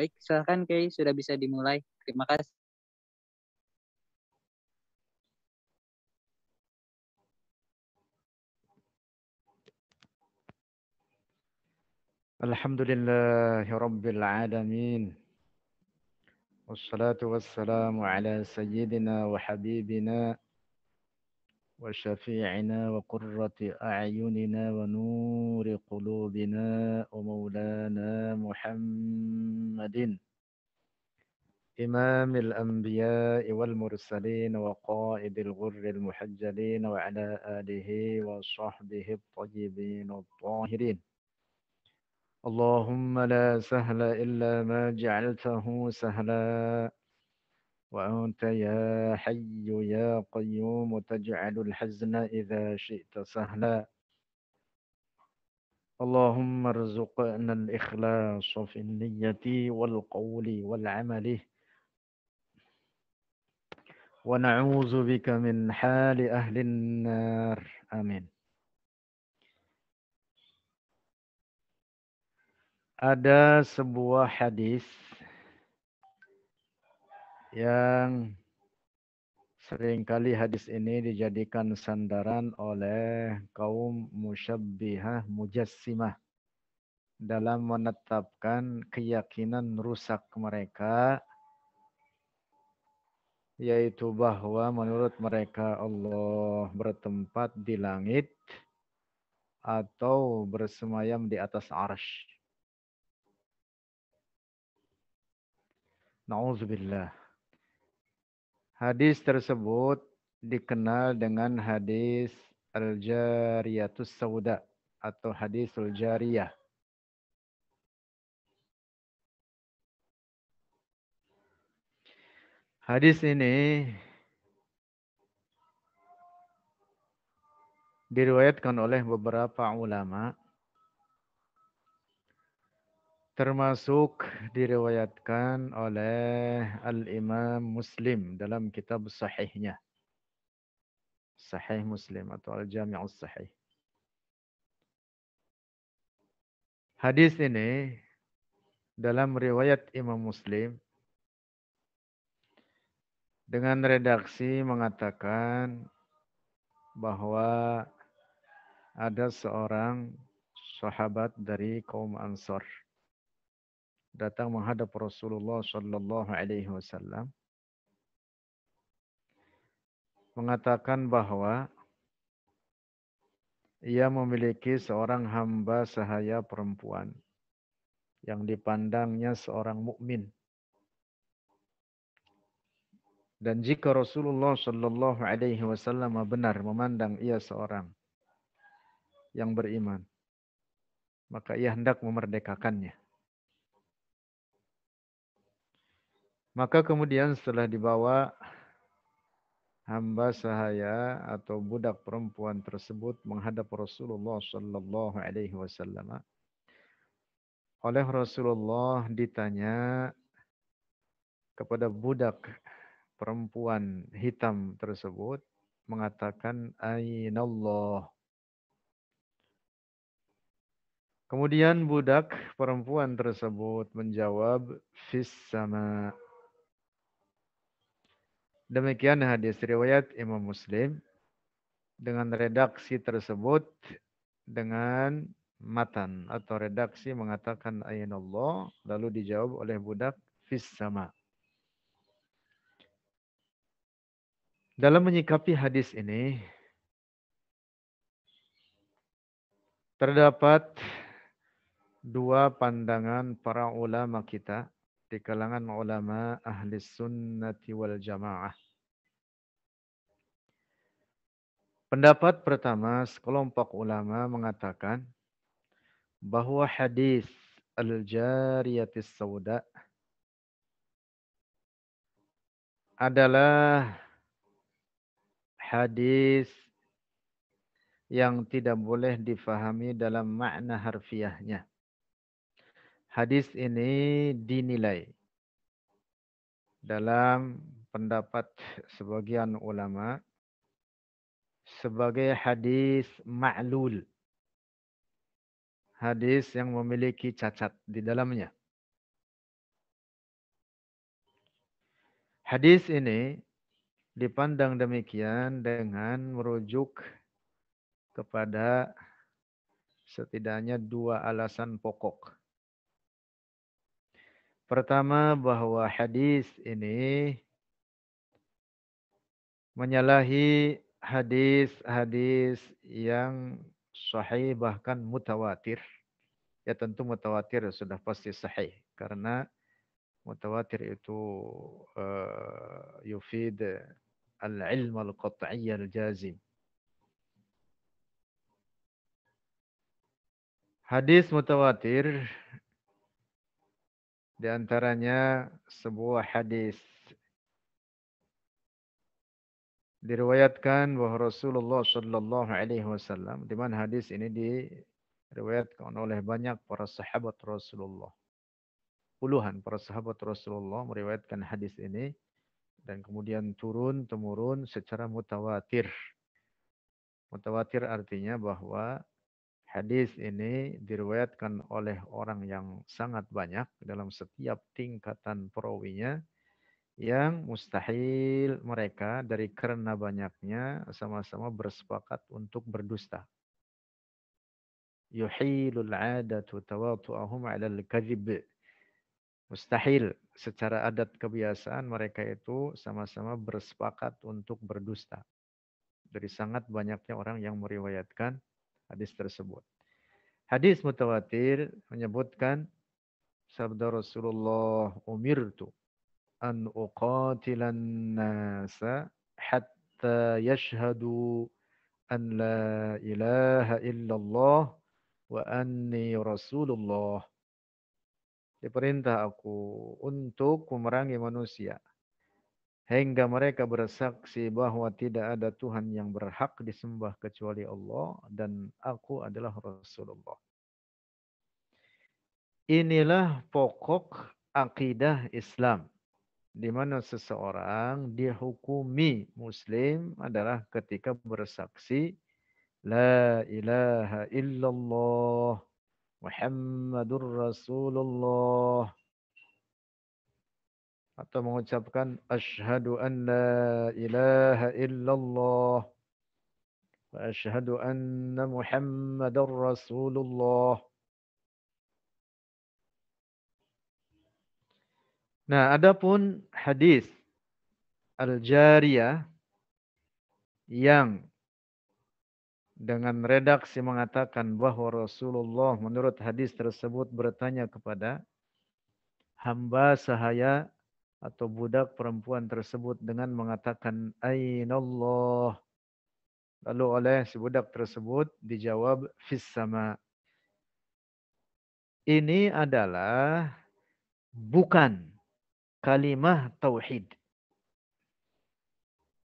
Baik, silakan Kay, sudah bisa dimulai. Terima kasih. Alhamdulillahirrabbilalamin Wassalatu wassalamu ala sayyidina wa habibina وشفيعنا وقرة أعيننا ونور قلوبنا ومولانا محمد إمام الأنبياء والمرسلين وقائد الغر المحجلين وعلى آله وصحبه الطيبين الطاهرين اللهم لا سهل إلا ما جعلته سهلا وأنت يا حي يا قيوم تجعل الحزن إذا شئت سهلا اللهم ارزقنا الإخلاص في النية والقول والعمل ونعوذ بك من حال أهل النار آمين Ada sebuah hadis yang seringkali hadis ini dijadikan sandaran oleh kaum musyabbihah mujassimah dalam menetapkan keyakinan rusak mereka yaitu bahwa menurut mereka Allah bertempat di langit atau bersemayam di atas arsh. Nauzubillah. Hadis tersebut dikenal dengan hadis Al-Jariyatus Sauda atau hadis al Jariyah. Hadis ini diriwayatkan oleh beberapa ulama' termasuk diriwayatkan oleh Al-Imam Muslim dalam kitab sahihnya. Sahih Muslim atau Al-Jami'us Sahih. Hadis ini dalam riwayat Imam Muslim dengan redaksi mengatakan bahwa ada seorang sahabat dari kaum Ansor datang menghadap Rasulullah Shallallahu Alaihi Wasallam mengatakan bahwa ia memiliki seorang hamba sahaya perempuan yang dipandangnya seorang mukmin. Dan jika Rasulullah Shallallahu Alaihi Wasallam benar memandang ia seorang yang beriman, maka ia hendak memerdekakannya. Maka kemudian setelah dibawa hamba sahaya atau budak perempuan tersebut menghadap Rasulullah sallallahu alaihi wasallam. Oleh Rasulullah ditanya kepada budak perempuan hitam tersebut mengatakan ainallah. Kemudian budak perempuan tersebut menjawab fis sama' Demikian hadis riwayat Imam Muslim dengan redaksi tersebut dengan matan atau redaksi mengatakan Allah lalu dijawab oleh budak fis sama. Dalam menyikapi hadis ini terdapat dua pandangan para ulama kita di kalangan ulama ahli sunnati wal jamaah. Pendapat pertama, sekelompok ulama mengatakan bahwa hadis al-jariyatis sauda adalah hadis yang tidak boleh difahami dalam makna harfiahnya. Hadis ini dinilai dalam pendapat sebagian ulama sebagai hadis ma'lul. Hadis yang memiliki cacat di dalamnya. Hadis ini dipandang demikian dengan merujuk kepada setidaknya dua alasan pokok. Pertama bahwa hadis ini menyalahi hadis-hadis yang sahih bahkan mutawatir. Ya tentu mutawatir sudah pasti sahih karena mutawatir itu uh, yufid al-ilm al-qat'i al-jazim. Hadis mutawatir di antaranya sebuah hadis diriwayatkan bahwa Rasulullah Shallallahu Alaihi Wasallam di mana hadis ini diriwayatkan oleh banyak para sahabat Rasulullah puluhan para sahabat Rasulullah meriwayatkan hadis ini dan kemudian turun temurun secara mutawatir mutawatir artinya bahwa hadis ini diriwayatkan oleh orang yang sangat banyak dalam setiap tingkatan perawinya yang mustahil mereka dari karena banyaknya sama-sama bersepakat untuk berdusta. Yuhilul adatu tawatu'ahum alal kadhib. Mustahil secara adat kebiasaan mereka itu sama-sama bersepakat untuk berdusta. Dari sangat banyaknya orang yang meriwayatkan hadis tersebut. Hadis mutawatir menyebutkan sabda Rasulullah umirtu an uqatilan nasa hatta yashhadu an la ilaha illallah wa anni rasulullah. Diperintah aku untuk memerangi manusia. Hingga mereka bersaksi bahwa tidak ada Tuhan yang berhak disembah kecuali Allah dan aku adalah Rasulullah. Inilah pokok akidah Islam di mana seseorang dihukumi muslim adalah ketika bersaksi la ilaha illallah Muhammadur Rasulullah atau mengucapkan asyhadu an la ilaha illallah wa asyhadu anna Muhammadar Rasulullah Nah, ada pun hadis al-jariyah yang dengan redaksi mengatakan bahwa Rasulullah menurut hadis tersebut bertanya kepada hamba sahaya atau budak perempuan tersebut dengan mengatakan ainallah lalu oleh si budak tersebut dijawab fis ini adalah bukan kalimah tauhid.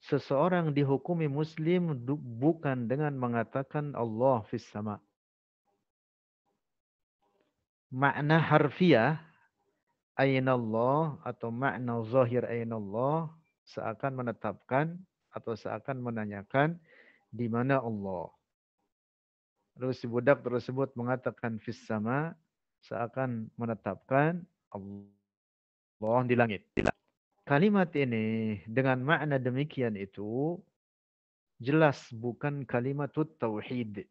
Seseorang dihukumi muslim bukan dengan mengatakan Allah fis sama. Makna harfiah Allah atau makna zahir Allah seakan menetapkan atau seakan menanyakan di mana Allah. Lalu si budak tersebut mengatakan fis sama seakan menetapkan Allah. Allah di langit. Kalimat ini dengan makna demikian itu jelas bukan kalimat tauhid.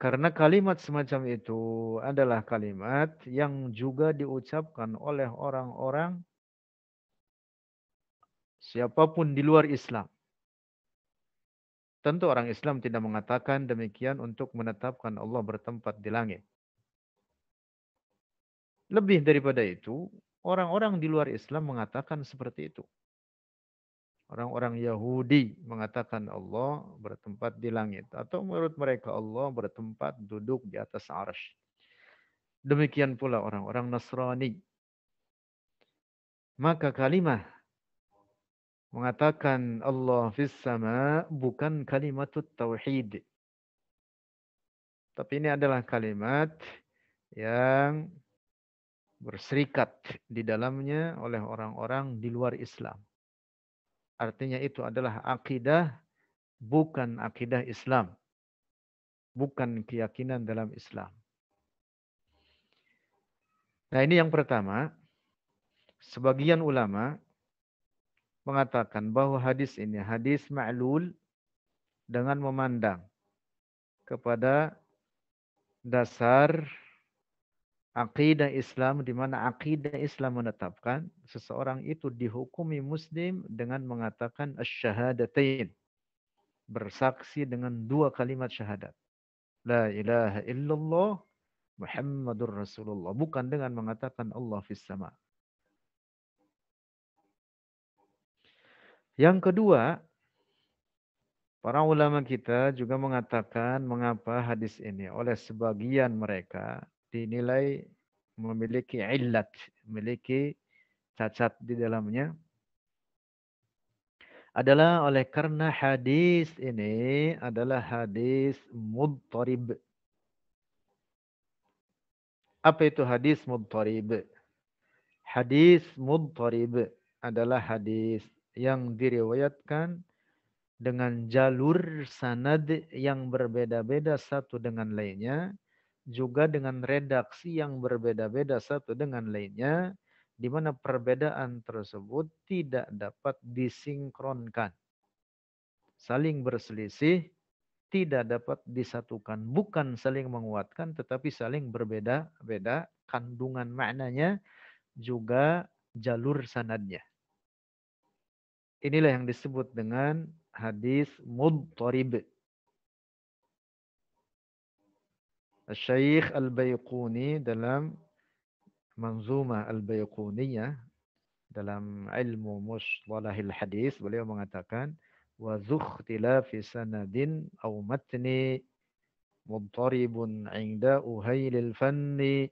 Karena kalimat semacam itu adalah kalimat yang juga diucapkan oleh orang-orang siapapun di luar Islam. Tentu orang Islam tidak mengatakan demikian untuk menetapkan Allah bertempat di langit. Lebih daripada itu, orang-orang di luar Islam mengatakan seperti itu. Orang-orang Yahudi mengatakan Allah bertempat di langit. Atau menurut mereka Allah bertempat duduk di atas arsh. Demikian pula orang-orang Nasrani. Maka kalimah mengatakan Allah fis sama bukan kalimat tauhid. Tapi ini adalah kalimat yang berserikat di dalamnya oleh orang-orang di luar Islam. Artinya itu adalah akidah bukan akidah Islam. Bukan keyakinan dalam Islam. Nah ini yang pertama. Sebagian ulama mengatakan bahwa hadis ini hadis ma'lul dengan memandang kepada dasar Aqidah Islam di mana aqidah Islam menetapkan seseorang itu dihukumi muslim dengan mengatakan asyhadatain bersaksi dengan dua kalimat syahadat la ilaha illallah Muhammadur Rasulullah bukan dengan mengatakan Allah fis sama yang kedua Para ulama kita juga mengatakan mengapa hadis ini oleh sebagian mereka dinilai memiliki ilat memiliki cacat di dalamnya adalah oleh karena hadis ini adalah hadis mudtarib. Apa itu hadis mudtarib? Hadis mudtarib adalah hadis yang diriwayatkan dengan jalur sanad yang berbeda-beda satu dengan lainnya juga dengan redaksi yang berbeda-beda satu dengan lainnya, di mana perbedaan tersebut tidak dapat disinkronkan. Saling berselisih, tidak dapat disatukan. Bukan saling menguatkan, tetapi saling berbeda-beda. Kandungan maknanya juga jalur sanadnya. Inilah yang disebut dengan hadis mudtarib. Syekh al Bayquni dalam Manzumah al bayquniya dalam ilmu mustalahil hadis beliau mengatakan wa zukhtila fi sanadin aw matni mudtaribun 'inda uhailil fanni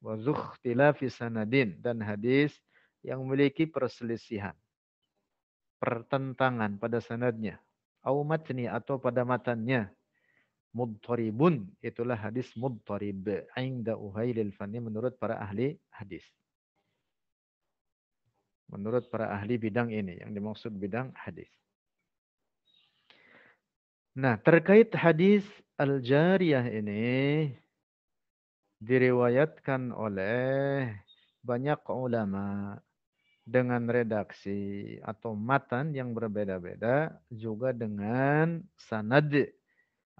wa zukhtila fi sanadin dan hadis yang memiliki perselisihan pertentangan pada sanadnya au matni atau pada matannya mudtaribun. Itulah hadis mudtarib. Ainda uhailil fani menurut para ahli hadis. Menurut para ahli bidang ini. Yang dimaksud bidang hadis. Nah terkait hadis al-jariyah ini. Diriwayatkan oleh banyak ulama dengan redaksi atau matan yang berbeda-beda juga dengan sanad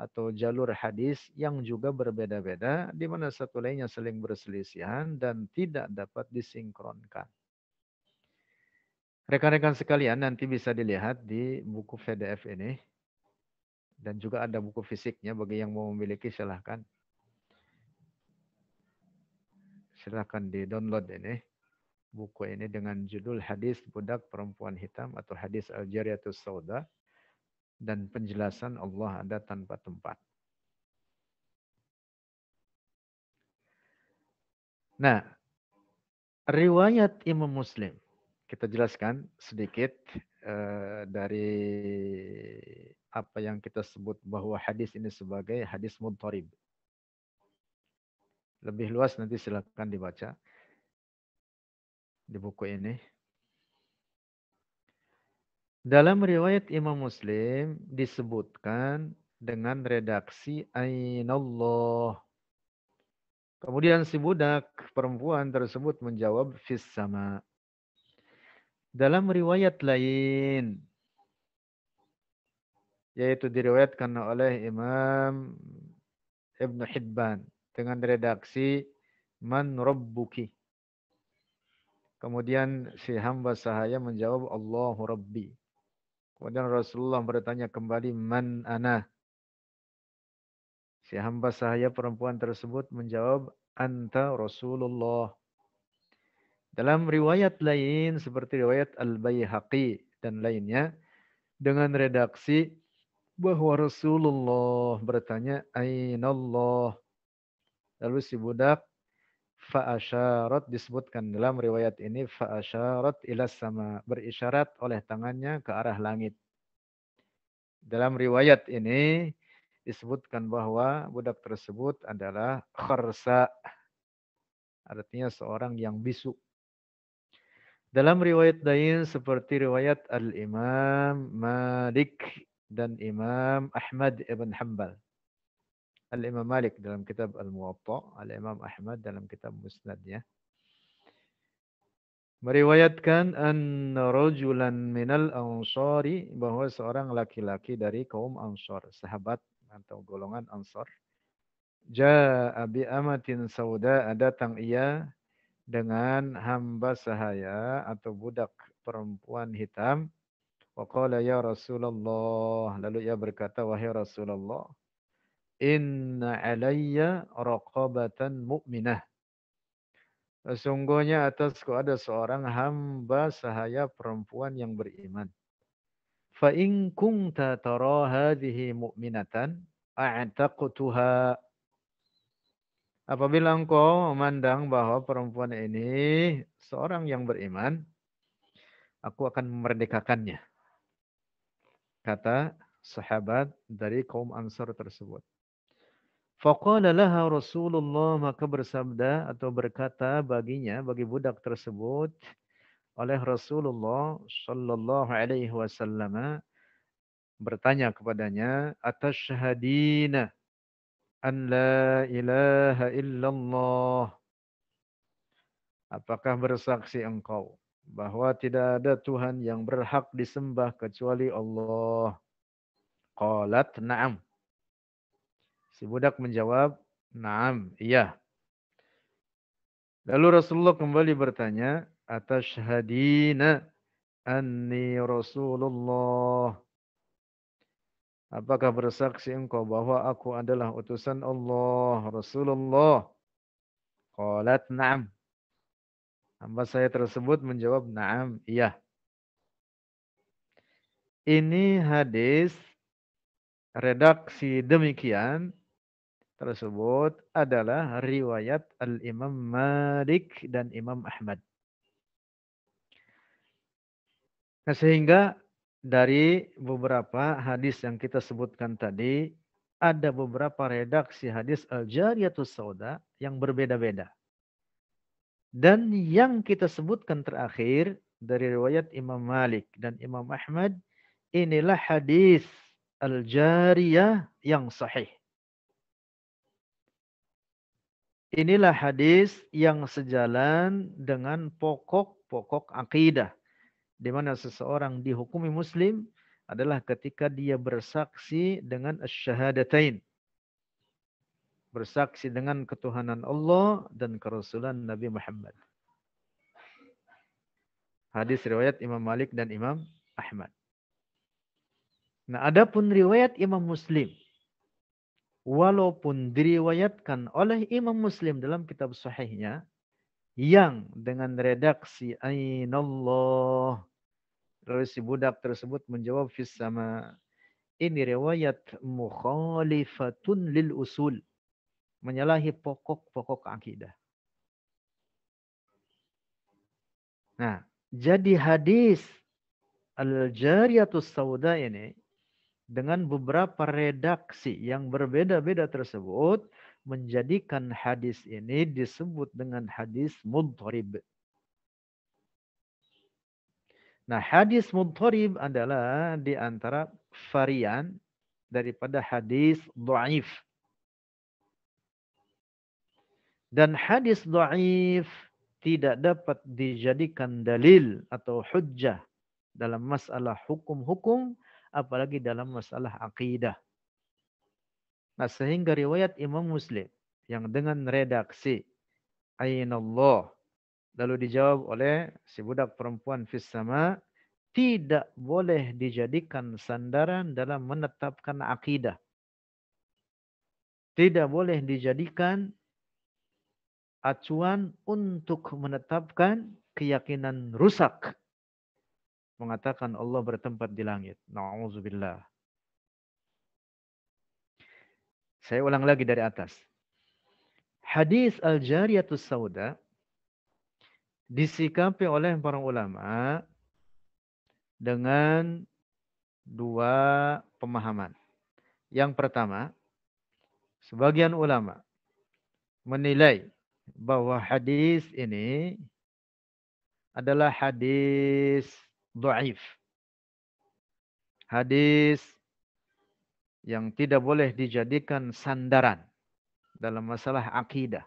atau jalur hadis yang juga berbeda-beda di mana satu lainnya saling berselisihan dan tidak dapat disinkronkan. Rekan-rekan sekalian nanti bisa dilihat di buku PDF ini dan juga ada buku fisiknya bagi yang mau memiliki silahkan. Silahkan di-download ini buku ini dengan judul Hadis Budak Perempuan Hitam atau Hadis al to Sauda dan penjelasan Allah ada tanpa tempat. Nah, riwayat Imam Muslim kita jelaskan sedikit eh, dari apa yang kita sebut bahwa hadis ini sebagai hadis mudtarib. Lebih luas nanti silakan dibaca di buku ini dalam riwayat Imam Muslim disebutkan dengan redaksi Ainallah. Kemudian si budak perempuan tersebut menjawab fis sama. Dalam riwayat lain yaitu diriwayatkan oleh Imam Ibn Hibban dengan redaksi man rabbuki. Kemudian si hamba sahaya menjawab Allahu Rabbi. Kemudian Rasulullah bertanya kembali, Man ana? Si hamba sahaya perempuan tersebut menjawab, Anta Rasulullah. Dalam riwayat lain seperti riwayat Al-Bayhaqi dan lainnya, dengan redaksi bahwa Rasulullah bertanya, aynallah Lalu si budak fa'asyarat disebutkan dalam riwayat ini fa'asyarat ilas sama berisyarat oleh tangannya ke arah langit. Dalam riwayat ini disebutkan bahwa budak tersebut adalah kharsa artinya seorang yang bisu. Dalam riwayat lain seperti riwayat Al-Imam Malik dan Imam Ahmad ibn Hanbal. Al-Imam Malik dalam kitab Al-Muwatta, Al-Imam Ahmad dalam kitab Musnadnya. Meriwayatkan an rajulan minal ansari bahwa seorang laki-laki dari kaum ansar, sahabat atau golongan ansar. Ja'a bi amatin sauda datang ia dengan hamba sahaya atau budak perempuan hitam. Wa qala ya Rasulullah. Lalu ia berkata, wahai Rasulullah, Inna alayya raqabatan mu'minah. Sesungguhnya atasku ada seorang hamba sahaya perempuan yang beriman. Fa in kunta tara hadhihi mu'minatan a'taqtuha. Apabila engkau memandang bahwa perempuan ini seorang yang beriman, aku akan memerdekakannya. Kata sahabat dari kaum Ansar tersebut. Faqala laha Rasulullah maka bersabda atau berkata baginya bagi budak tersebut oleh Rasulullah sallallahu alaihi wasallam bertanya kepadanya atasyhadina an la ilaha illallah Apakah bersaksi engkau bahwa tidak ada Tuhan yang berhak disembah kecuali Allah? Qalat na'am. Si budak menjawab, "Naam, iya." Lalu Rasulullah kembali bertanya, atas "Atashhadina anni Rasulullah?" Apakah bersaksi engkau bahwa aku adalah utusan Allah, Rasulullah? Qalat na'am. Hamba saya tersebut menjawab na'am, iya. Ini hadis redaksi demikian tersebut adalah riwayat Al-Imam Malik dan Imam Ahmad. Nah, sehingga dari beberapa hadis yang kita sebutkan tadi, ada beberapa redaksi hadis Al-Jariyatus Sauda yang berbeda-beda. Dan yang kita sebutkan terakhir dari riwayat Imam Malik dan Imam Ahmad, inilah hadis Al-Jariyah yang sahih. Inilah hadis yang sejalan dengan pokok-pokok akidah. Di mana seseorang dihukumi muslim adalah ketika dia bersaksi dengan syahadatain. Bersaksi dengan ketuhanan Allah dan kerasulan Nabi Muhammad. Hadis riwayat Imam Malik dan Imam Ahmad. Nah, adapun riwayat Imam Muslim walaupun diriwayatkan oleh Imam Muslim dalam kitab sahihnya yang dengan redaksi ainallah lalu si budak tersebut menjawab fis sama ini riwayat mukhalifatun lil usul menyalahi pokok-pokok akidah nah jadi hadis al jariyatus sauda ini dengan beberapa redaksi yang berbeda-beda tersebut menjadikan hadis ini disebut dengan hadis mudharib. Nah, hadis mudharib adalah di antara varian daripada hadis dhaif. Dan hadis dhaif tidak dapat dijadikan dalil atau hujjah dalam masalah hukum-hukum apalagi dalam masalah akidah. Nah, sehingga riwayat Imam Muslim yang dengan redaksi Ainallah lalu dijawab oleh si budak perempuan Fisama tidak boleh dijadikan sandaran dalam menetapkan akidah. Tidak boleh dijadikan acuan untuk menetapkan keyakinan rusak mengatakan Allah bertempat di langit. Nauzubillah. Saya ulang lagi dari atas. Hadis Al-Jariyatus Sauda disikapi oleh para ulama dengan dua pemahaman. Yang pertama, sebagian ulama menilai bahwa hadis ini adalah hadis dhaif. Hadis yang tidak boleh dijadikan sandaran dalam masalah akidah.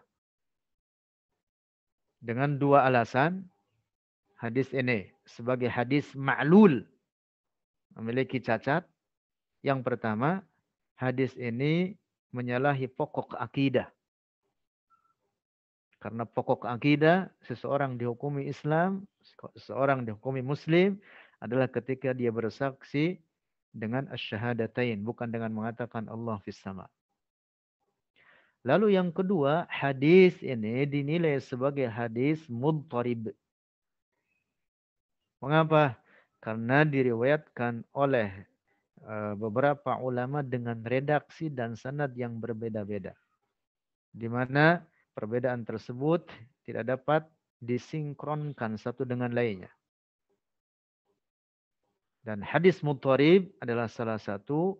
Dengan dua alasan, hadis ini sebagai hadis ma'lul memiliki cacat. Yang pertama, hadis ini menyalahi pokok akidah. Karena pokok akidah seseorang dihukumi Islam seorang dihukumi muslim adalah ketika dia bersaksi dengan asyhadatain bukan dengan mengatakan Allah fis sama. Lalu yang kedua, hadis ini dinilai sebagai hadis mudtarib. Mengapa? Karena diriwayatkan oleh eh, beberapa ulama dengan redaksi dan sanad yang berbeda-beda. Di mana perbedaan tersebut tidak dapat disinkronkan satu dengan lainnya. Dan hadis mutarib adalah salah satu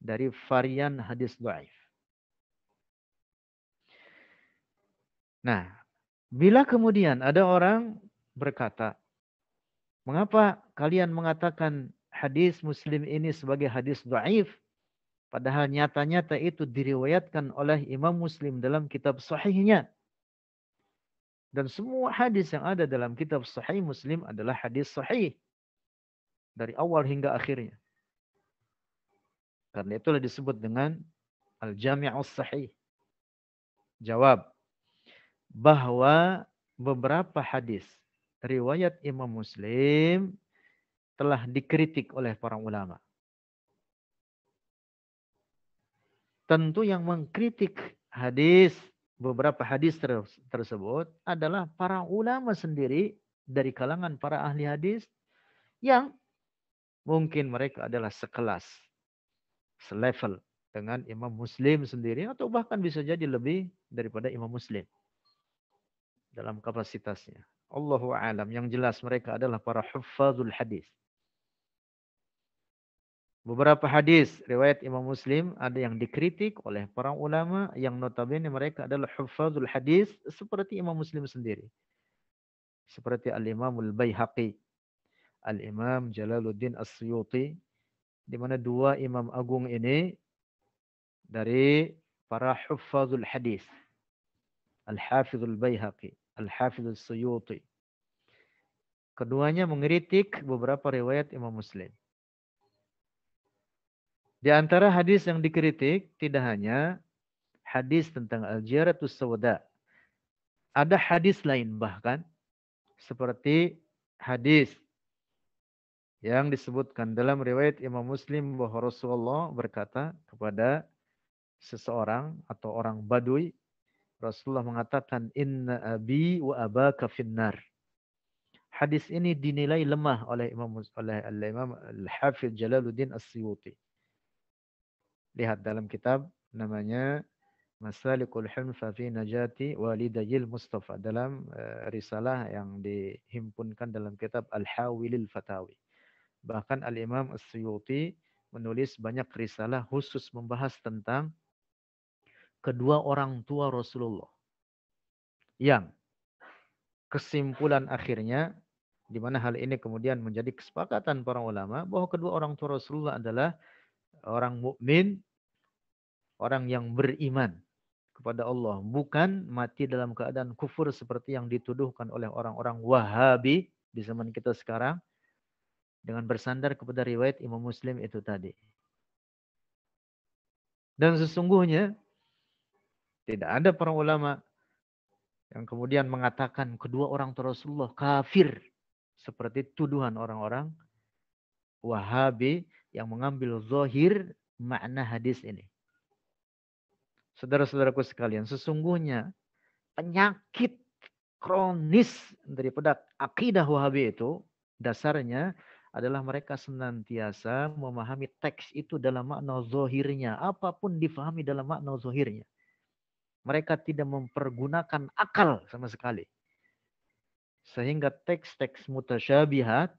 dari varian hadis do'if. Nah, bila kemudian ada orang berkata, mengapa kalian mengatakan hadis muslim ini sebagai hadis do'if? Padahal nyata-nyata itu diriwayatkan oleh Imam Muslim dalam kitab sahihnya. Dan semua hadis yang ada dalam kitab Sahih Muslim adalah hadis sahih. Dari awal hingga akhirnya. Karena itulah disebut dengan Al-Jami'us Sahih. Jawab. Bahwa beberapa hadis riwayat Imam Muslim telah dikritik oleh para ulama. Tentu yang mengkritik hadis beberapa hadis ter tersebut adalah para ulama sendiri dari kalangan para ahli hadis yang mungkin mereka adalah sekelas, selevel dengan Imam Muslim sendiri atau bahkan bisa jadi lebih daripada Imam Muslim dalam kapasitasnya. Allahu alam yang jelas mereka adalah para huffazul hadis. Beberapa hadis riwayat Imam Muslim ada yang dikritik oleh para ulama yang notabene mereka adalah hafazul hadis seperti Imam Muslim sendiri. Seperti Al-Imamul Baihaqi, Al-Imam Jalaluddin As-Suyuti di mana dua imam agung ini dari para hafazul hadis. Al-Hafizul Bayhaqi, Al-Hafizul Suyuti. Keduanya mengkritik beberapa riwayat Imam Muslim. Di antara hadis yang dikritik tidak hanya hadis tentang al jiratus sawda. Ada hadis lain bahkan seperti hadis yang disebutkan dalam riwayat Imam Muslim bahwa Rasulullah berkata kepada seseorang atau orang Badui, Rasulullah mengatakan inna abi wa abaka finnar. Hadis ini dinilai lemah oleh Imam oleh Imam Al-Hafidz Jalaluddin As-Suyuti. Lihat dalam kitab namanya Masalikul Hunfa fi Najati Walidayil Mustafa dalam eh, risalah yang dihimpunkan dalam kitab Al-Hawilil Fatawi. Bahkan Al-Imam As-Suyuti menulis banyak risalah khusus membahas tentang kedua orang tua Rasulullah. Yang kesimpulan akhirnya di mana hal ini kemudian menjadi kesepakatan para ulama bahwa kedua orang tua Rasulullah adalah orang mukmin orang yang beriman kepada Allah, bukan mati dalam keadaan kufur seperti yang dituduhkan oleh orang-orang Wahabi di zaman kita sekarang dengan bersandar kepada riwayat Imam Muslim itu tadi. Dan sesungguhnya tidak ada para ulama yang kemudian mengatakan kedua orang Rasulullah kafir seperti tuduhan orang-orang Wahabi yang mengambil zahir makna hadis ini. Saudara-saudaraku sekalian, sesungguhnya penyakit kronis daripada akidah Wahabi itu dasarnya adalah mereka senantiasa memahami teks itu dalam makna zohirnya. Apapun difahami dalam makna zohirnya. Mereka tidak mempergunakan akal sama sekali. Sehingga teks-teks mutasyabihat,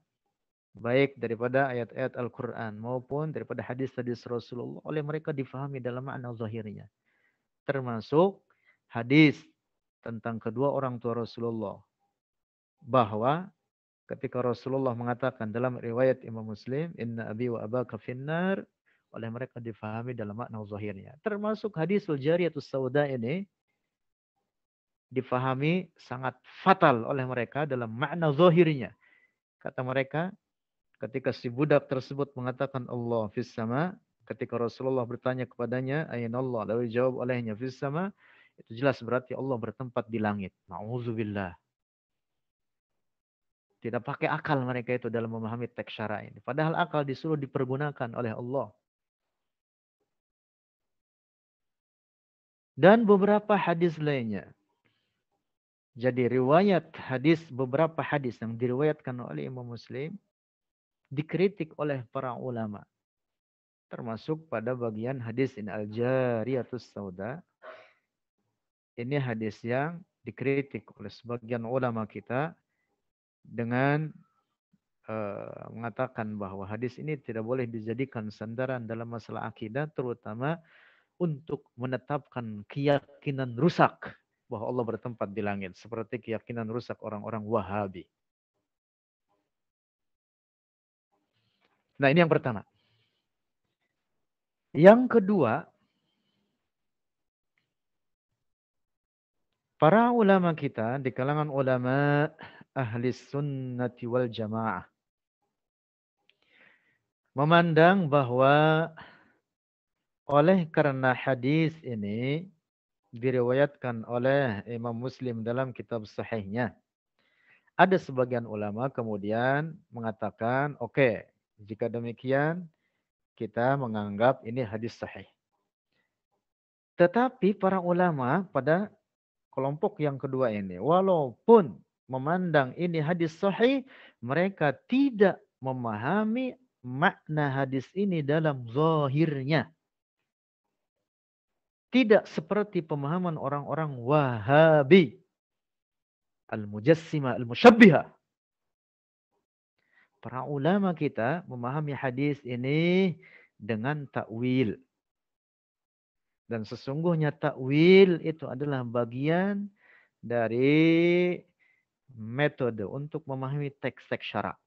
baik daripada ayat-ayat Al-Quran maupun daripada hadis-hadis Rasulullah, oleh mereka difahami dalam makna zohirnya termasuk hadis tentang kedua orang tua Rasulullah bahwa ketika Rasulullah mengatakan dalam riwayat Imam Muslim inna abi wa abaka finnar oleh mereka difahami dalam makna zahirnya termasuk hadis jariyatus sauda ini difahami sangat fatal oleh mereka dalam makna zahirnya kata mereka ketika si budak tersebut mengatakan Allah fis sama Ketika Rasulullah bertanya kepadanya, ayat Allah lalu dijawab olehnya fis sama, itu jelas berarti Allah bertempat di langit. Nauzubillah. Tidak pakai akal mereka itu dalam memahami teks syara ini. Padahal akal disuruh dipergunakan oleh Allah. Dan beberapa hadis lainnya. Jadi riwayat hadis, beberapa hadis yang diriwayatkan oleh Imam Muslim dikritik oleh para ulama termasuk pada bagian hadis in al jariyatus sauda. Ini hadis yang dikritik oleh sebagian ulama kita dengan eh, mengatakan bahwa hadis ini tidak boleh dijadikan sandaran dalam masalah akidah terutama untuk menetapkan keyakinan rusak bahwa Allah bertempat di langit seperti keyakinan rusak orang-orang Wahabi. Nah, ini yang pertama. Yang kedua, para ulama kita di kalangan ulama ahli sunnati wal jamaah memandang bahwa oleh karena hadis ini diriwayatkan oleh Imam Muslim dalam kitab sahihnya. Ada sebagian ulama kemudian mengatakan, oke, okay, jika demikian kita menganggap ini hadis sahih. Tetapi para ulama pada kelompok yang kedua ini, walaupun memandang ini hadis sahih, mereka tidak memahami makna hadis ini dalam zahirnya. Tidak seperti pemahaman orang-orang Wahabi. Al-Mujassima, al mushabbiha Para ulama kita memahami hadis ini dengan takwil. Dan sesungguhnya takwil itu adalah bagian dari metode untuk memahami teks-teks syarak.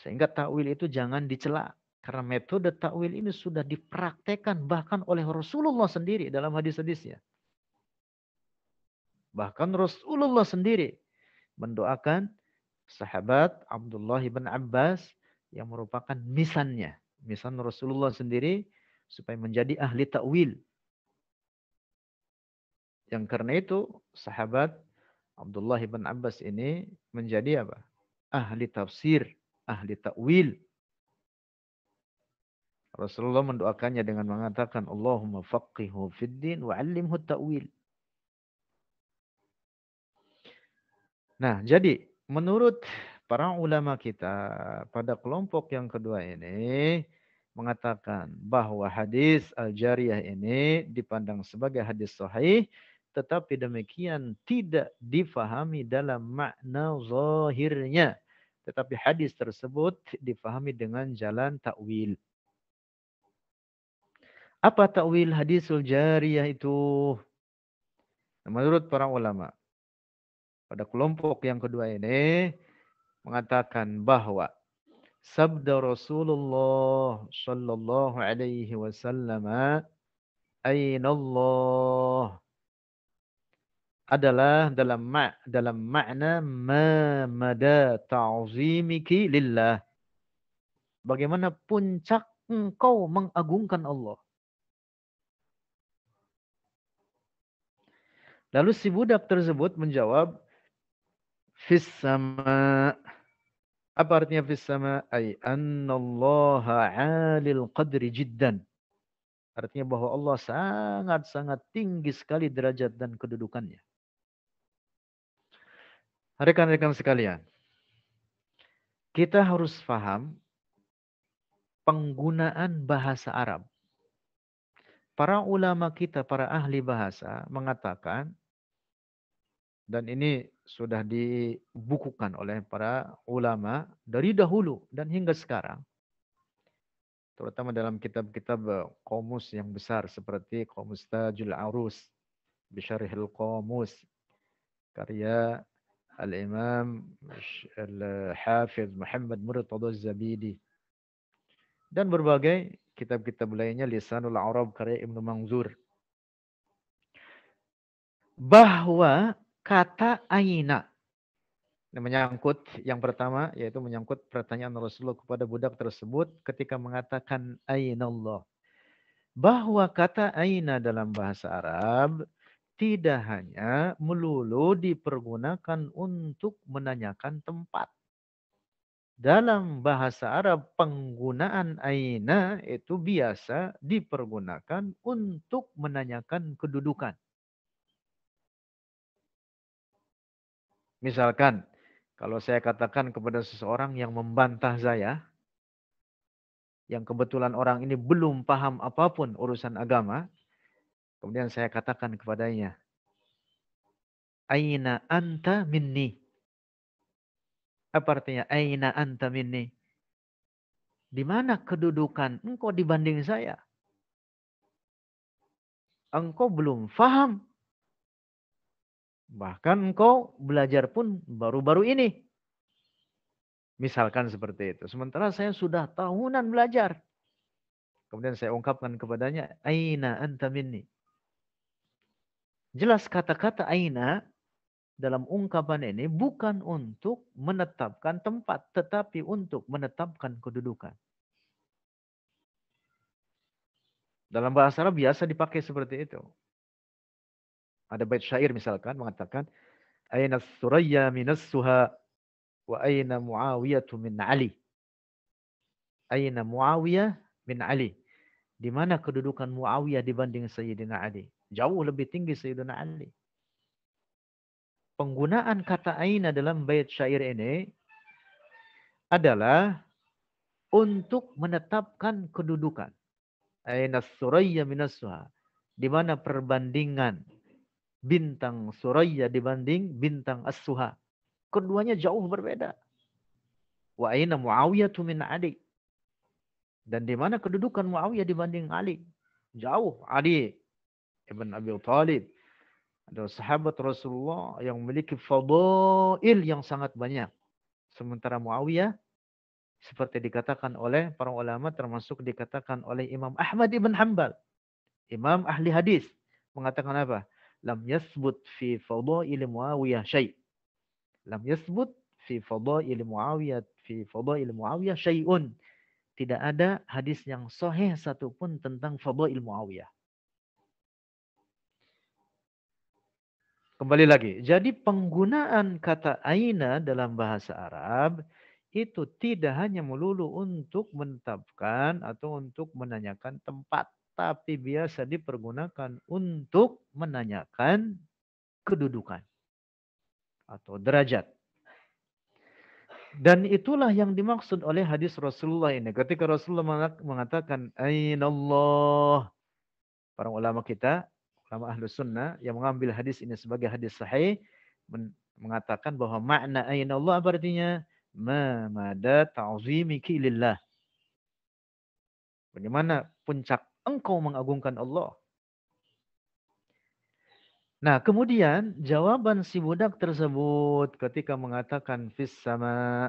Sehingga takwil itu jangan dicela. Karena metode takwil ini sudah dipraktekkan bahkan oleh Rasulullah sendiri dalam hadis-hadisnya. Bahkan Rasulullah sendiri mendoakan sahabat Abdullah bin Abbas yang merupakan misannya, misan Rasulullah sendiri supaya menjadi ahli takwil. Yang karena itu sahabat Abdullah bin Abbas ini menjadi apa? Ahli tafsir, ahli takwil. Rasulullah mendoakannya dengan mengatakan Allahumma faqihu fid din wa ta'wil. Nah, jadi menurut para ulama kita pada kelompok yang kedua ini mengatakan bahwa hadis al-jariyah ini dipandang sebagai hadis sahih tetapi demikian tidak difahami dalam makna zahirnya tetapi hadis tersebut difahami dengan jalan takwil apa takwil al jariyah itu menurut para ulama pada kelompok yang kedua ini mengatakan bahwa sabda Rasulullah sallallahu alaihi wasallam ainallah adalah dalam ma dalam makna ma mada ta'zimiki lillah bagaimana puncak engkau mengagungkan Allah Lalu si budak tersebut menjawab, apa artinya fis sama ay annallaha alil qadri jiddan artinya bahwa Allah sangat-sangat tinggi sekali derajat dan kedudukannya rekan-rekan sekalian kita harus paham penggunaan bahasa Arab. Para ulama kita, para ahli bahasa mengatakan dan ini sudah dibukukan oleh para ulama dari dahulu dan hingga sekarang. Terutama dalam kitab-kitab eh, komus yang besar seperti Komus Tajul Arus, Bisharihil Komus, karya Al-Imam Al-Hafiz Muhammad Murtadha Zabidi dan berbagai kitab-kitab lainnya Lisanul Arab karya Ibnu Manzur bahwa kata aina. Nah, menyangkut yang pertama yaitu menyangkut pertanyaan Rasulullah kepada budak tersebut ketika mengatakan aina Allah. Bahwa kata aina dalam bahasa Arab tidak hanya melulu dipergunakan untuk menanyakan tempat. Dalam bahasa Arab, penggunaan aina itu biasa dipergunakan untuk menanyakan kedudukan. Misalkan kalau saya katakan kepada seseorang yang membantah saya, yang kebetulan orang ini belum paham apapun urusan agama, kemudian saya katakan kepadanya, Aina anta minni. Apa artinya aina anta minni? Di mana kedudukan engkau dibanding saya? Engkau belum faham Bahkan engkau belajar pun baru-baru ini. Misalkan seperti itu. Sementara saya sudah tahunan belajar. Kemudian saya ungkapkan kepadanya, Aina anta minni. Jelas kata-kata Aina dalam ungkapan ini bukan untuk menetapkan tempat, tetapi untuk menetapkan kedudukan. Dalam bahasa Arab biasa dipakai seperti itu. Ada bait syair misalkan mengatakan aina Suraya minas suha wa aina Muawiyah min ali. Aina muawiyah min ali. Di mana kedudukan Muawiyah dibanding Sayyidina Ali? Jauh lebih tinggi Sayyidina Ali. Penggunaan kata aina dalam bait syair ini adalah untuk menetapkan kedudukan. Aina surayya Suha. Di mana perbandingan bintang Suraya dibanding bintang As-Suha. Keduanya jauh berbeda. Wa aina Muawiyah min Ali. Dan di mana kedudukan Muawiyah dibanding Ali? Jauh Ali Ibn Abi Talib. Ada sahabat Rasulullah yang memiliki fadail yang sangat banyak. Sementara Muawiyah seperti dikatakan oleh para ulama termasuk dikatakan oleh Imam Ahmad Ibn Hanbal. Imam ahli hadis mengatakan apa? lam yasbut fi fadail Muawiyah syai. Lam yasbut fi fadail Muawiyah fi fadail Muawiyah syai'un. Tidak ada hadis yang sahih satupun tentang fadail Muawiyah. Kembali lagi, jadi penggunaan kata aina dalam bahasa Arab itu tidak hanya melulu untuk menetapkan atau untuk menanyakan tempat tapi biasa dipergunakan untuk menanyakan kedudukan atau derajat. Dan itulah yang dimaksud oleh hadis Rasulullah ini. Ketika Rasulullah mengatakan, Allah, Para ulama kita, ulama ahlu sunnah yang mengambil hadis ini sebagai hadis sahih, mengatakan bahwa makna Aynallah apa artinya? Mamada ta'zimiki lillah. Bagaimana puncak engkau mengagungkan Allah. Nah, kemudian jawaban si budak tersebut ketika mengatakan fis sama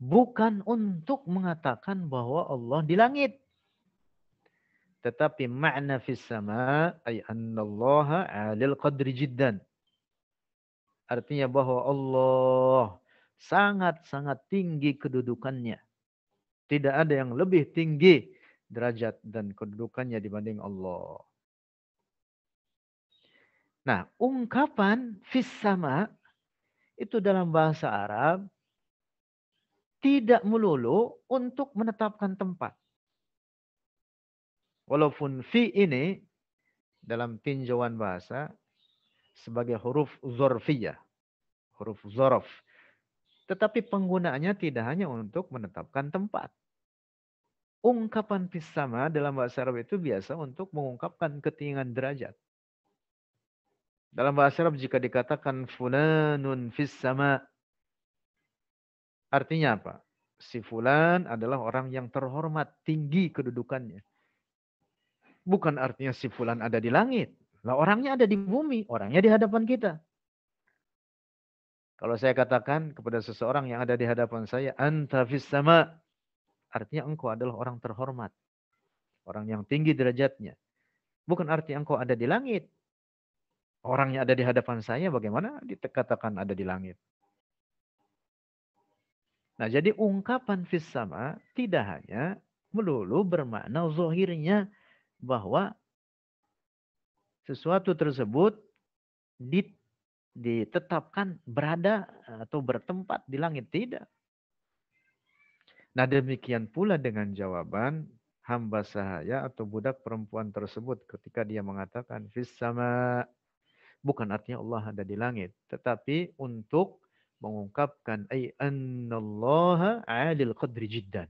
bukan untuk mengatakan bahwa Allah di langit. Tetapi makna fis sama ay annallaha 'alil qadri jiddan. Artinya bahwa Allah sangat-sangat tinggi kedudukannya. Tidak ada yang lebih tinggi derajat dan kedudukannya dibanding Allah. Nah, ungkapan fis sama itu dalam bahasa Arab tidak melulu untuk menetapkan tempat. Walaupun fi ini dalam tinjauan bahasa sebagai huruf zorfiyah, huruf zorof. Tetapi penggunaannya tidak hanya untuk menetapkan tempat ungkapan pisama dalam bahasa Arab itu biasa untuk mengungkapkan ketinggian derajat. Dalam bahasa Arab jika dikatakan fulanun fissama artinya apa? Si fulan adalah orang yang terhormat, tinggi kedudukannya. Bukan artinya si fulan ada di langit. Lah orangnya ada di bumi, orangnya di hadapan kita. Kalau saya katakan kepada seseorang yang ada di hadapan saya, anta fissama, Artinya engkau adalah orang terhormat. Orang yang tinggi derajatnya. Bukan arti engkau ada di langit. Orang yang ada di hadapan saya bagaimana dikatakan ada di langit. Nah jadi ungkapan fis tidak hanya melulu bermakna zohirnya bahwa sesuatu tersebut ditetapkan berada atau bertempat di langit. Tidak. Nah demikian pula dengan jawaban hamba sahaya atau budak perempuan tersebut ketika dia mengatakan fis sama bukan artinya Allah ada di langit tetapi untuk mengungkapkan ay annallaha adil qadri jiddan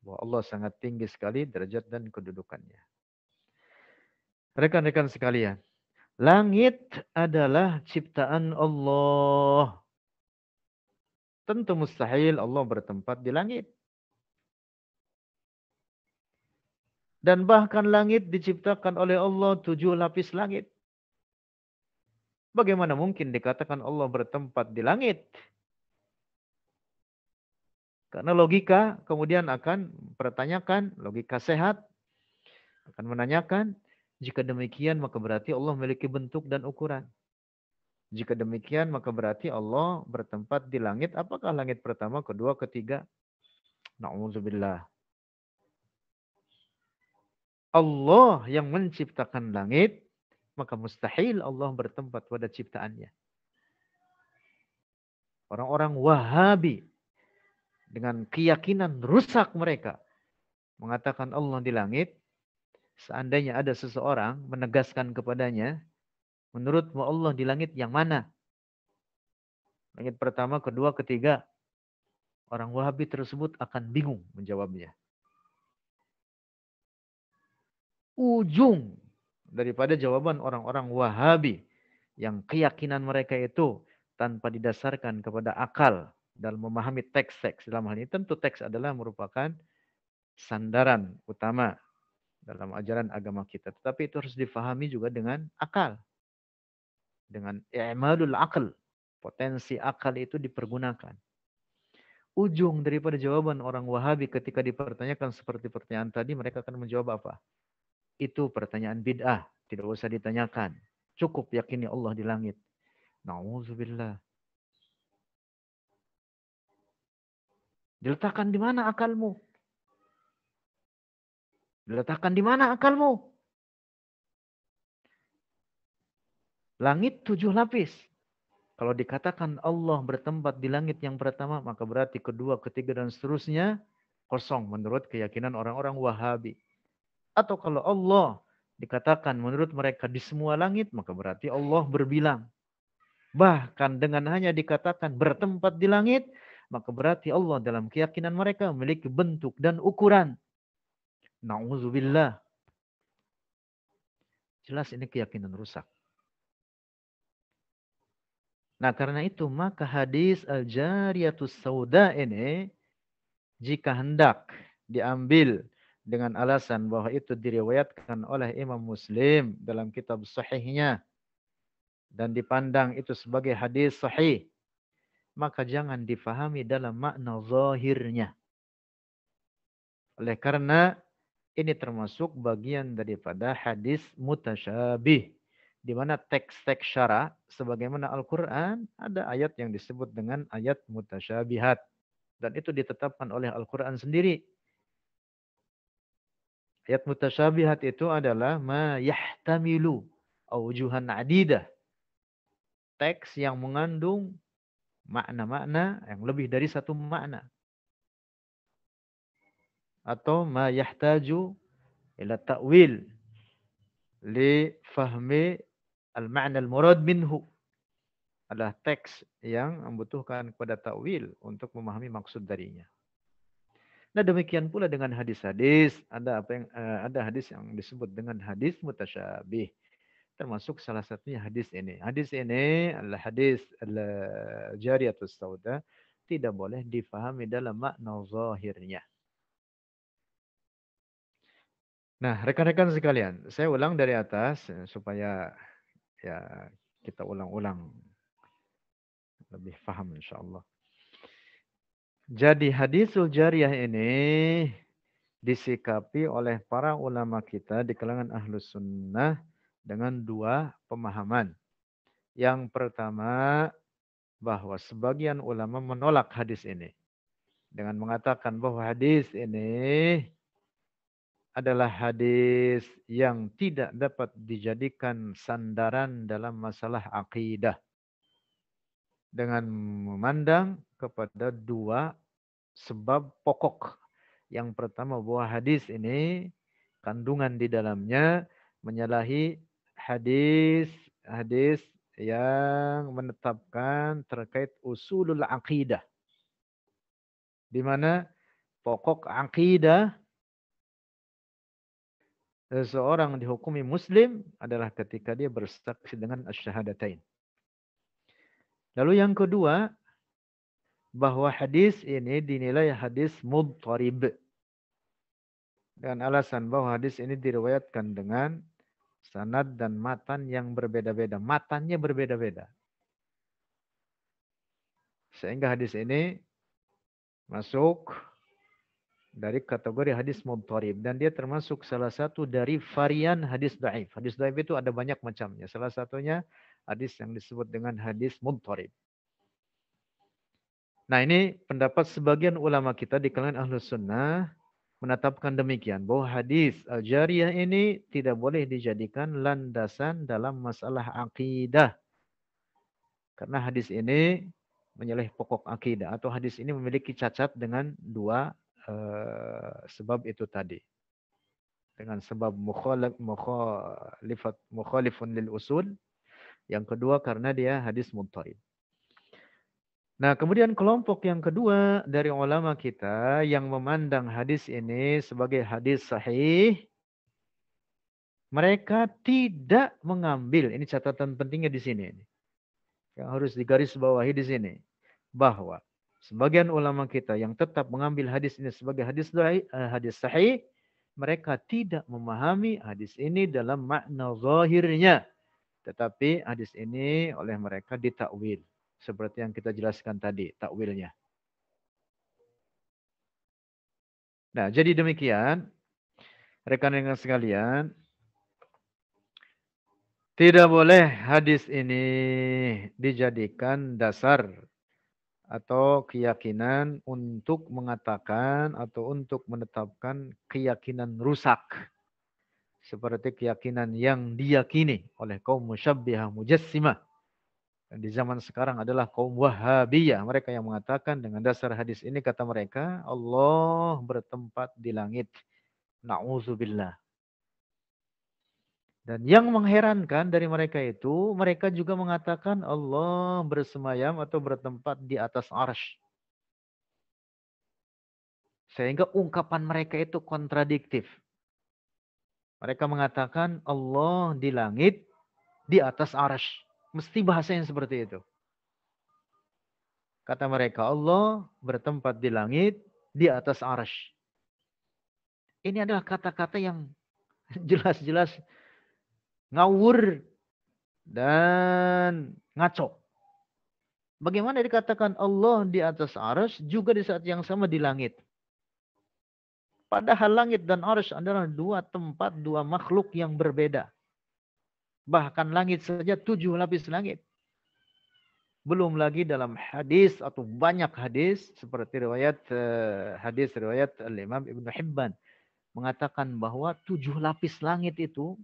bahwa Allah sangat tinggi sekali derajat dan kedudukannya rekan-rekan sekalian langit adalah ciptaan Allah Tentu mustahil Allah bertempat di langit. Dan bahkan langit diciptakan oleh Allah tujuh lapis langit. Bagaimana mungkin dikatakan Allah bertempat di langit? Karena logika kemudian akan pertanyakan, logika sehat akan menanyakan, jika demikian maka berarti Allah memiliki bentuk dan ukuran. Jika demikian maka berarti Allah bertempat di langit. Apakah langit pertama, kedua, ketiga? Na'udzubillah. Allah yang menciptakan langit, maka mustahil Allah bertempat pada ciptaannya. Orang-orang Wahabi dengan keyakinan rusak mereka mengatakan Allah di langit. Seandainya ada seseorang menegaskan kepadanya Menurut Allah di langit yang mana? Langit pertama, kedua, ketiga. Orang Wahabi tersebut akan bingung menjawabnya. Ujung daripada jawaban orang-orang Wahabi yang keyakinan mereka itu tanpa didasarkan kepada akal dalam memahami teks-teks. Dalam hal ini tentu teks adalah merupakan sandaran utama dalam ajaran agama kita. Tetapi itu harus difahami juga dengan akal dengan ya, i'malul akal. Potensi akal itu dipergunakan. Ujung daripada jawaban orang Wahabi ketika dipertanyakan seperti pertanyaan tadi, mereka akan menjawab apa? Itu pertanyaan bid'ah, tidak usah ditanyakan. Cukup yakini Allah di langit. Na'udzubillah. Diletakkan di mana akalmu? Diletakkan di mana akalmu? Langit tujuh lapis. Kalau dikatakan Allah bertempat di langit yang pertama, maka berarti kedua, ketiga, dan seterusnya kosong menurut keyakinan orang-orang Wahabi. Atau kalau Allah dikatakan menurut mereka di semua langit, maka berarti Allah berbilang. Bahkan dengan hanya dikatakan bertempat di langit, maka berarti Allah dalam keyakinan mereka memiliki bentuk dan ukuran. Na'udzubillah. Jelas ini keyakinan rusak. Nah, karena itu maka hadis al-jariyatus sauda ini jika hendak diambil dengan alasan bahwa itu diriwayatkan oleh Imam Muslim dalam kitab sahihnya dan dipandang itu sebagai hadis sahih, maka jangan difahami dalam makna zahirnya. Oleh karena ini termasuk bagian daripada hadis mutasyabih di mana teks-teks syara sebagaimana Al-Qur'an ada ayat yang disebut dengan ayat mutasyabihat dan itu ditetapkan oleh Al-Qur'an sendiri. Ayat mutasyabihat itu adalah ma yahtamilu aujuhan adidah. Teks yang mengandung makna-makna yang lebih dari satu makna. Atau ma yahtaju ila ta'wil li fahmi al-ma'na al-murad minhu adalah teks yang membutuhkan kepada ta'wil untuk memahami maksud darinya. Nah demikian pula dengan hadis-hadis ada apa yang eh, ada hadis yang disebut dengan hadis mutasyabih termasuk salah satunya hadis ini. Hadis ini adalah hadis al atau sauda tidak boleh difahami dalam makna zahirnya. Nah, rekan-rekan sekalian, saya ulang dari atas supaya ya kita ulang-ulang lebih faham insyaallah. Jadi hadisul jariyah ini disikapi oleh para ulama kita di kalangan ahlus sunnah dengan dua pemahaman. Yang pertama bahwa sebagian ulama menolak hadis ini dengan mengatakan bahwa hadis ini adalah hadis yang tidak dapat dijadikan sandaran dalam masalah akidah. Dengan memandang kepada dua sebab pokok. Yang pertama bahwa hadis ini kandungan di dalamnya menyalahi hadis hadis yang menetapkan terkait usulul akidah. Di mana pokok akidah seseorang dihukumi muslim adalah ketika dia bersaksi dengan asyhadatain. Lalu yang kedua, bahwa hadis ini dinilai hadis mudtarib. Dan alasan bahwa hadis ini diriwayatkan dengan sanad dan matan yang berbeda-beda. Matannya berbeda-beda. Sehingga hadis ini masuk dari kategori hadis mudharib dan dia termasuk salah satu dari varian hadis daif. Hadis daif itu ada banyak macamnya. Salah satunya hadis yang disebut dengan hadis mudharib. Nah, ini pendapat sebagian ulama kita di kalangan Ahlus Sunnah menetapkan demikian bahwa hadis al-jariyah ini tidak boleh dijadikan landasan dalam masalah akidah. Karena hadis ini menyeleh pokok akidah atau hadis ini memiliki cacat dengan dua Eh, sebab itu tadi. Dengan sebab mukhalif, mukhalifun lil usul. Yang kedua karena dia hadis muttarib. Nah, kemudian kelompok yang kedua dari ulama kita yang memandang hadis ini sebagai hadis sahih, mereka tidak mengambil, ini catatan pentingnya di sini, yang harus digarisbawahi di sini, bahwa Sebagian ulama kita yang tetap mengambil hadis ini sebagai hadis eh, hadis sahih, mereka tidak memahami hadis ini dalam makna zahirnya. Tetapi hadis ini oleh mereka ditakwil. Seperti yang kita jelaskan tadi, takwilnya. Nah, jadi demikian. Rekan-rekan sekalian. Tidak boleh hadis ini dijadikan dasar atau keyakinan untuk mengatakan atau untuk menetapkan keyakinan rusak seperti keyakinan yang diyakini oleh kaum musyabbihah mujassimah dan di zaman sekarang adalah kaum wahabiyah. mereka yang mengatakan dengan dasar hadis ini kata mereka Allah bertempat di langit naudzubillah dan yang mengherankan dari mereka itu, mereka juga mengatakan Allah bersemayam atau bertempat di atas arsh. Sehingga ungkapan mereka itu kontradiktif. Mereka mengatakan Allah di langit, di atas arsh. Mesti bahasa yang seperti itu. Kata mereka Allah bertempat di langit, di atas arsh. Ini adalah kata-kata yang jelas-jelas ngawur, dan ngaco. Bagaimana dikatakan Allah di atas arus juga di saat yang sama di langit. Padahal langit dan arus adalah dua tempat, dua makhluk yang berbeda. Bahkan langit saja tujuh lapis langit. Belum lagi dalam hadis atau banyak hadis seperti riwayat eh, hadis riwayat Al-Imam Ibn Hibban mengatakan bahwa tujuh lapis langit itu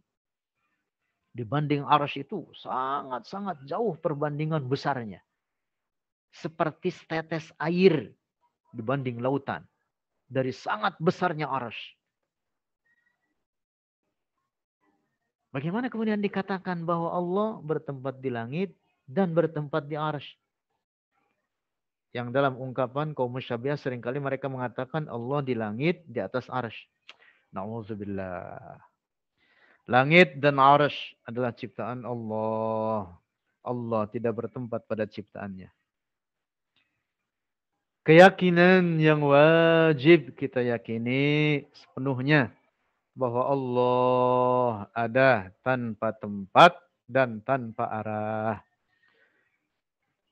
dibanding arsh itu sangat-sangat jauh perbandingan besarnya. Seperti setetes air dibanding lautan. Dari sangat besarnya arsh. Bagaimana kemudian dikatakan bahwa Allah bertempat di langit dan bertempat di arsh? yang dalam ungkapan kaum musyabiah seringkali mereka mengatakan Allah di langit di atas arsh. Na'udzubillah. Langit dan arsh adalah ciptaan Allah. Allah tidak bertempat pada ciptaannya. Keyakinan yang wajib kita yakini sepenuhnya bahwa Allah ada tanpa tempat dan tanpa arah.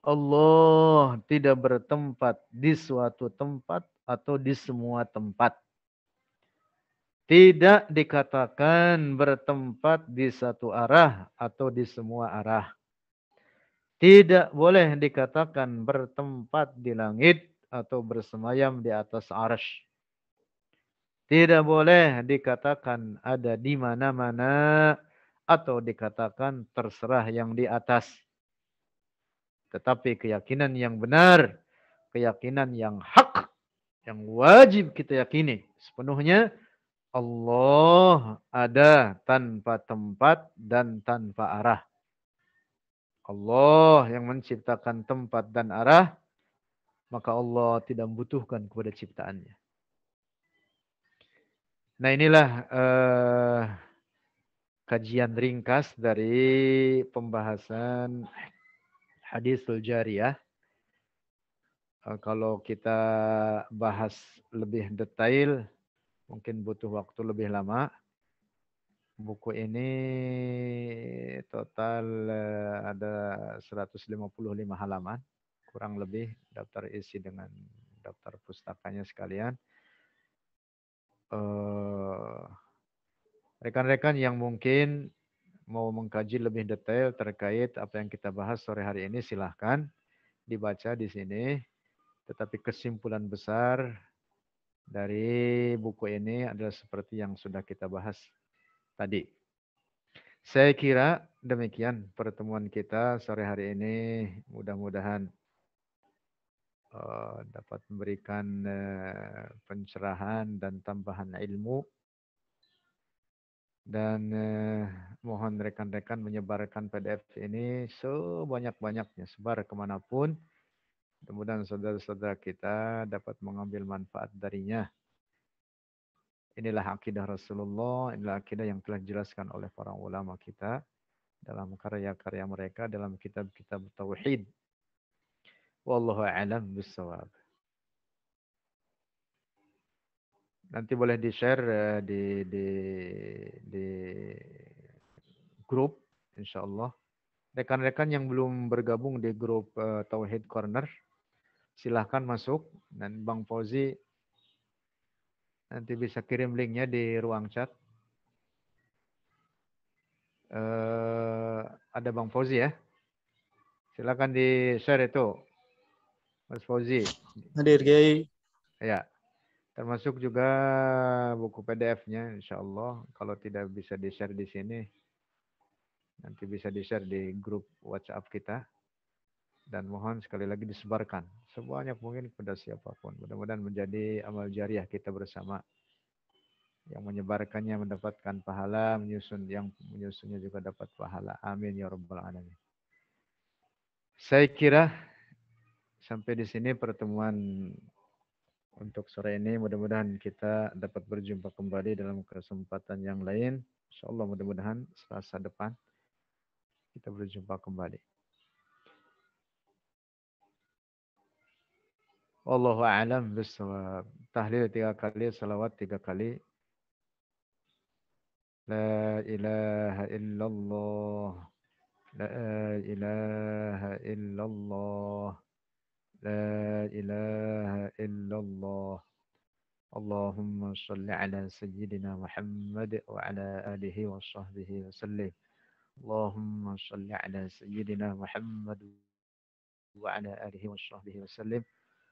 Allah tidak bertempat di suatu tempat atau di semua tempat tidak dikatakan bertempat di satu arah atau di semua arah. Tidak boleh dikatakan bertempat di langit atau bersemayam di atas arsh. Tidak boleh dikatakan ada di mana-mana atau dikatakan terserah yang di atas. Tetapi keyakinan yang benar, keyakinan yang hak, yang wajib kita yakini sepenuhnya Allah ada tanpa tempat dan tanpa arah. Allah yang menciptakan tempat dan arah, maka Allah tidak membutuhkan kepada ciptaannya. Nah inilah uh, kajian ringkas dari pembahasan hadis jariyah. Uh, kalau kita bahas lebih detail, mungkin butuh waktu lebih lama. Buku ini total eh, ada 155 halaman, kurang lebih daftar isi dengan daftar pustakanya sekalian. Eh, rekan-rekan yang mungkin mau mengkaji lebih detail terkait apa yang kita bahas sore hari ini silahkan dibaca di sini. Tetapi kesimpulan besar dari buku ini adalah seperti yang sudah kita bahas tadi. Saya kira demikian pertemuan kita sore hari ini. Mudah-mudahan eh, dapat memberikan eh, pencerahan dan tambahan ilmu. Dan eh, mohon rekan-rekan menyebarkan PDF ini sebanyak-banyaknya, sebar kemanapun. Kemudian saudara-saudara kita dapat mengambil manfaat darinya. Inilah akidah Rasulullah, inilah akidah yang telah dijelaskan oleh para ulama kita dalam karya-karya mereka dalam kitab-kitab tauhid. Wallahu a'lam bissawab. Nanti boleh di-share eh, di di di grup insyaallah. Rekan-rekan yang belum bergabung di grup uh, Tauhid Corner silahkan masuk dan Bang Fauzi nanti bisa kirim linknya di ruang chat. Uh, ada Bang Fauzi ya. Silakan di share itu. Mas Fauzi. Hadir, Gai. Ya. Termasuk juga buku PDF-nya insya Allah. Kalau tidak bisa di-share di sini, nanti bisa di-share di grup WhatsApp kita dan mohon sekali lagi disebarkan sebanyak mungkin kepada siapapun. Mudah-mudahan menjadi amal jariah kita bersama. Yang menyebarkannya mendapatkan pahala, menyusun yang menyusunnya juga dapat pahala. Amin ya rabbal alamin. Saya kira sampai di sini pertemuan untuk sore ini. Mudah-mudahan kita dapat berjumpa kembali dalam kesempatan yang lain. Insya mudah-mudahan selasa depan kita berjumpa kembali. والله اعلم بس تهليل تيغا كالي صلوات تيغا كالي لا اله الا الله لا اله الا الله لا اله الا الله اللهم صل على سيدنا محمد وعلى اله وصحبه وسلم اللهم صل على سيدنا محمد وعلى آله وصحبه وسلم.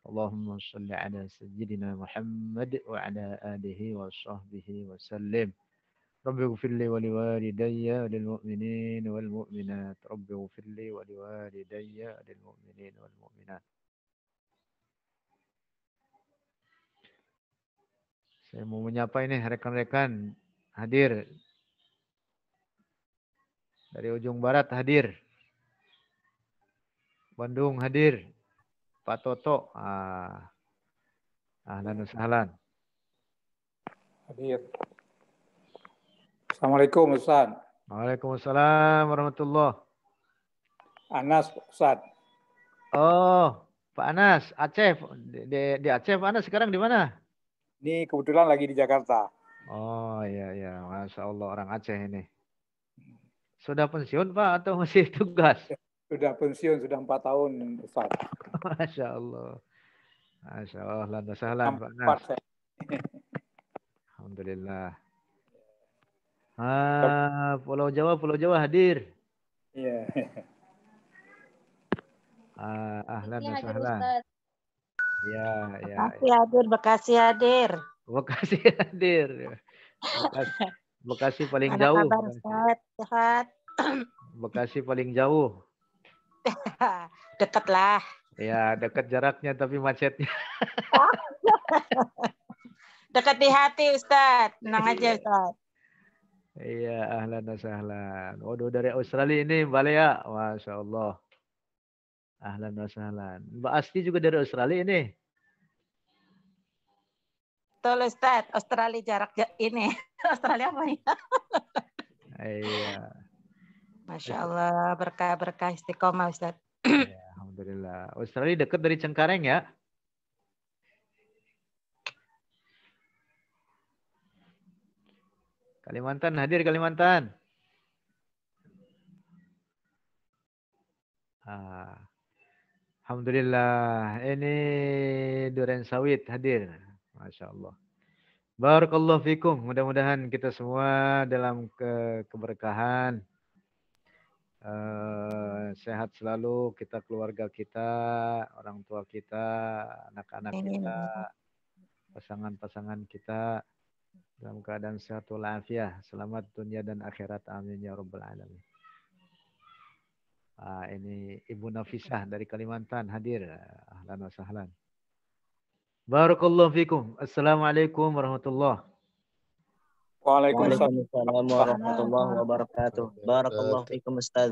Allahumma salli ala sayyidina Muhammad wa ala alihi wa sahbihi wa sallim. Rabbi gufirli wa liwalidayya lil mu'minin wal mu'minat. Rabbi gufirli wa liwalidayya lil mu'minin wal mu'minat. Saya mau menyapa ini rekan-rekan hadir dari ujung barat hadir. Bandung hadir. Pak Toto. Ah. Ahlan sahlan. Hadir. Assalamualaikum Ustaz. Waalaikumsalam warahmatullahi Anas Ustaz. Oh, Pak Anas, Aceh. Di, di Aceh Pak Anas sekarang di mana? Ini kebetulan lagi di Jakarta. Oh iya iya, masya Allah orang Aceh ini. Sudah pensiun Pak atau masih tugas? Sudah pensiun, sudah empat tahun, Ustaz. Masya Allah. Masya Allah, lana Pak Nas. Alhamdulillah. Iya. Ah, Pulau Jawa, Pulau Jawa hadir. Iya. Ah, ahlan wa sahlan. Ya, ya. Bekasi ya. hadir, Bekasi hadir. Bekasi hadir. Bekasi, Bekasi paling Anak jauh. Kabar, Bekasi. sehat. Bekasi paling jauh. Deket lah. Ya, dekat jaraknya tapi macetnya. deket di hati Ustadz, Tenang aja iya. Ustad Iya, ahlan wa sahlan. Waduh dari Australia ini Mbak Lea. Masya Allah. Ahlan wa sahlan. Mbak Asti juga dari Australia ini. Betul Ustaz, Australia jarak ini. Australia apa ya? Iya. Masya Allah, berkah-berkah istiqomah Ustaz. Iya, alhamdulillah. Australia dekat dari Cengkareng ya? Kalimantan hadir Kalimantan. Ah, alhamdulillah. Ini durian sawit hadir. Masya Allah. Barakallahu fikum. Mudah-mudahan kita semua dalam ke keberkahan uh, sehat selalu kita keluarga kita, orang tua kita, anak-anak kita, pasangan-pasangan kita dalam keadaan sehat walafiat, selamat dunia dan akhirat. Amin ya robbal alamin. uh, ini Ibu Nafisah dari Kalimantan hadir. Ahlan wa sahlan. Barakallahu fikum. Assalamualaikum warahmatullahi Waalaikumsalam warahmatullahi wabarakatuh. Barakallahu fiikum Ustaz.